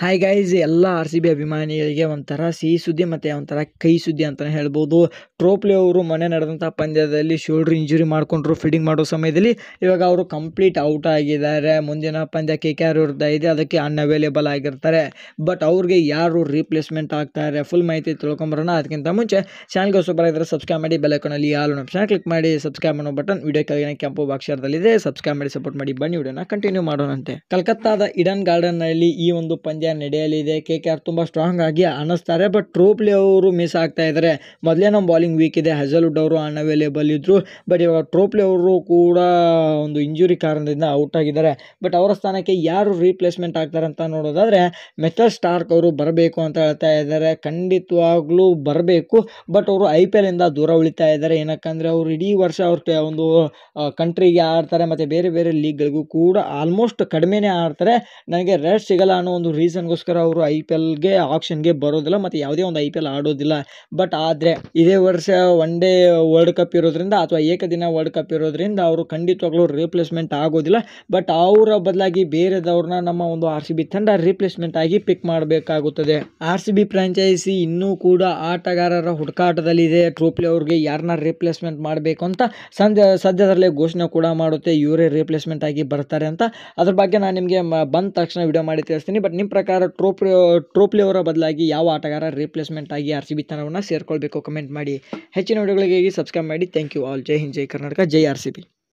hi guys ಎಲ್ಲ R C B ಅಭಿಮಾನಿಗಳಿಗೆ ಒಂಥರ ಸಿಹಿ ಸುದ್ದಿ ಮತ್ತು ಒಂಥರ ಕೈ ಸುದ್ದಿ ಅಂತಲೇ ಹೇಳ್ಬೋದು ಟ್ರೋಪ್ಲಿ ಅವರು ಮನೆ ನಡೆದಂಥ ಪಂದ್ಯದಲ್ಲಿ ಶೋಲ್ಡ್ರ್ ಇಂಜುರಿ ಮಾಡಿಕೊಂಡ್ರು ಫೀಲ್ಡಿಂಗ್ ಮಾಡೋ ಸಮಯದಲ್ಲಿ ಇವಾಗ ಅವರು ಕಂಪ್ಲೀಟ್ ಔಟ್ ಆಗಿದ್ದಾರೆ ಮುಂದಿನ ಪಂದ್ಯ ಕೆ ಕೆ ಆರ್ ವಿರುದ್ಧ ಇದೆ ಅದಕ್ಕೆ ಅವೈಲೇಬಲ್ ಆಗಿರ್ತಾರೆ ಬಟ್ ಅವ್ರಿಗೆ ಯಾರು ರೀಪ್ಲೇಸ್ಮೆಂಟ್ ಆಗ್ತಾರೆ ಫುಲ್ ಮಾಹಿತಿ ತಿಳ್ಕೊಂಬರೋಣ ಅದಕ್ಕಿಂತ ಮುಂಚೆ ಚಾನಲ್ಗೆ ಆಗಿದ್ರೆ ಸಬ್ಸ್ಕ್ರೈಬ್ ಮಾಡಿ ಬೆಲೈಕನಲ್ಲಿ ಯಾರು ಆಪ್ಷನ್ ಕ್ಲಿಕ್ ಮಾಡಿ ಸಬ್ಸ್ಕ್ರೈಬ್ ಮಾಡೋ ಬಟನ್ ವಿಡಿಯೋ ಕೆಳಗಿನ ಕೆಂಪು ಬಾಕ್ಷರದಲ್ಲಿದೆ ಸಬ್ಸ್ಕ್ರೈಬ್ ಮಾಡಿ ಸಪೋರ್ಟ್ ಮಾಡಿ ಬನ್ನಿ ವಿಡಿಯೋನ ಕಂಟಿನ್ಯೂ ಮಾಡೋಣಂತೆ ಕಲ್ಕತ್ತಾದ ಇಡನ್ ಗಾರ್ಡನ್ನಲ್ಲಿ ಈ ಒಂದು ಪಂದ್ಯ ನಡೆಯಲಿದೆ ಕೆ ಕೆ ಆರ್ ತುಂಬ ಸ್ಟ್ರಾಂಗ್ ಆಗಿ ಅನ್ನಿಸ್ತಾರೆ ಬಟ್ ಟ್ರೋಪ್ಲಿ ಅವರು ಮಿಸ್ ಆಗ್ತಾ ಇದ್ದಾರೆ ಮೊದಲೇ ನಮ್ಮ ಬಾಲಿಂಗ್ ವೀಕ್ ಇದೆ ಹಜಲ್ವುಡ್ ಅವರು ಅನ್ಅವೈಲೇಬಲ್ ಇದ್ದರು ಬಟ್ ಇವಾಗ ಟ್ರೋಪ್ಲಿ ಅವರು ಕೂಡ ಒಂದು ಇಂಜುರಿ ಕಾರಣದಿಂದ ಔಟ್ ಆಗಿದ್ದಾರೆ ಬಟ್ ಅವರ ಸ್ಥಾನಕ್ಕೆ ಯಾರು ರೀಪ್ಲೇಸ್ಮೆಂಟ್ ಆಗ್ತಾರೆ ಅಂತ ನೋಡೋದಾದರೆ ಮೆಥಲ್ ಸ್ಟಾರ್ಕ್ ಅವರು ಬರಬೇಕು ಅಂತ ಹೇಳ್ತಾ ಇದ್ದಾರೆ ಖಂಡಿತವಾಗ್ಲೂ ಬರಬೇಕು ಬಟ್ ಅವರು ಐ ಪಿ ಎಲ್ಲಿಂದ ದೂರ ಉಳಿತಾ ಇದ್ದಾರೆ ಏನಕ್ಕಂದರೆ ಅವರು ಇಡೀ ವರ್ಷ ಅವ್ರ ಒಂದು ಕಂಟ್ರಿಗೆ ಆಡ್ತಾರೆ ಮತ್ತು ಬೇರೆ ಬೇರೆ ಲೀಗ್ಗಳಿಗೂ ಕೂಡ ಆಲ್ಮೋಸ್ಟ್ ಕಡಿಮೆನೇ ಆಡ್ತಾರೆ ನನಗೆ ರೆಸ್ಟ್ ಸಿಗಲ್ಲ ಅನ್ನೋ ಒಂದು ರೀಸನ್ ರೀಸನ್ಗೋಸ್ಕರ ಅವರು ಐ ಪಿ ಎಲ್ಗೆ ಆಕ್ಷನ್ಗೆ ಬರೋದಿಲ್ಲ ಮತ್ತು ಯಾವುದೇ ಒಂದು ಐ ಪಿ ಎಲ್ ಆಡೋದಿಲ್ಲ ಬಟ್ ಆದರೆ ಇದೇ ವರ್ಷ ಒನ್ ಡೇ ವರ್ಲ್ಡ್ ಕಪ್ ಇರೋದ್ರಿಂದ ಅಥವಾ ಏಕದಿನ ವರ್ಲ್ಡ್ ಕಪ್ ಇರೋದ್ರಿಂದ ಅವರು ಖಂಡಿತವಾಗ್ಲೂ ರಿಪ್ಲೇಸ್ಮೆಂಟ್ ಆಗೋದಿಲ್ಲ ಬಟ್ ಅವರ ಬದಲಾಗಿ ಬೇರೆದವ್ರನ್ನ ನಮ್ಮ ಒಂದು ಆರ್ ಸಿ ಬಿ ತಂಡ ರೀಪ್ಲೇಸ್ಮೆಂಟ್ ಆಗಿ ಪಿಕ್ ಮಾಡಬೇಕಾಗುತ್ತದೆ ಆರ್ ಸಿ ಬಿ ಫ್ರಾಂಚೈಸಿ ಇನ್ನೂ ಕೂಡ ಆಟಗಾರರ ಹುಡುಕಾಟದಲ್ಲಿದೆ ಟ್ರೋಪ್ಲಿ ಅವ್ರಿಗೆ ಯಾರನ್ನ ರೀಪ್ಲೇಸ್ಮೆಂಟ್ ಮಾಡಬೇಕು ಅಂತ ಸಂಜೆ ಸದ್ಯದಲ್ಲೇ ಘೋಷಣೆ ಕೂಡ ಮಾಡುತ್ತೆ ಇವರೇ ರಿಪ್ಲೇಸ್ಮೆಂಟ್ ಆಗಿ ಬರ್ತಾರೆ ಅಂತ ಅದ್ರ ಬಗ್ಗೆ ನಾನು ನಿಮಗೆ ಬಂದ ತಕ್ಷಣ ವಿಡಿಯೋ ಮಾಡಿ ತಿಳಿಸ್ತೀನಿ ಬಟ್ ನಿಮ್ಮ ಪ್ರಕಾರ ಟ್ರೋಪ್ ಟ್ರೋಪ್ಲಿ ಅವರ ಬದಲಾಗಿ ಯಾವ ಆಟಗಾರ ರಿಪ್ಲೇಸ್ಮೆಂಟ್ ಆಗಿ ಆರ್ ಸಿ ಬಿ ತನವನ್ನು ಸೇರಿಕೊಳ್ಬೇಕು ಕಮೆಂಟ್ ಮಾಡಿ ಹೆಚ್ಚಿನ ವಿಡಿಯೋಗಳಿಗಾಗಿ ಸಬ್ಸ್ಕ್ರೈಬ್ ಮಾಡಿ thank you all Jai Hind Jai Karnataka Jai R C B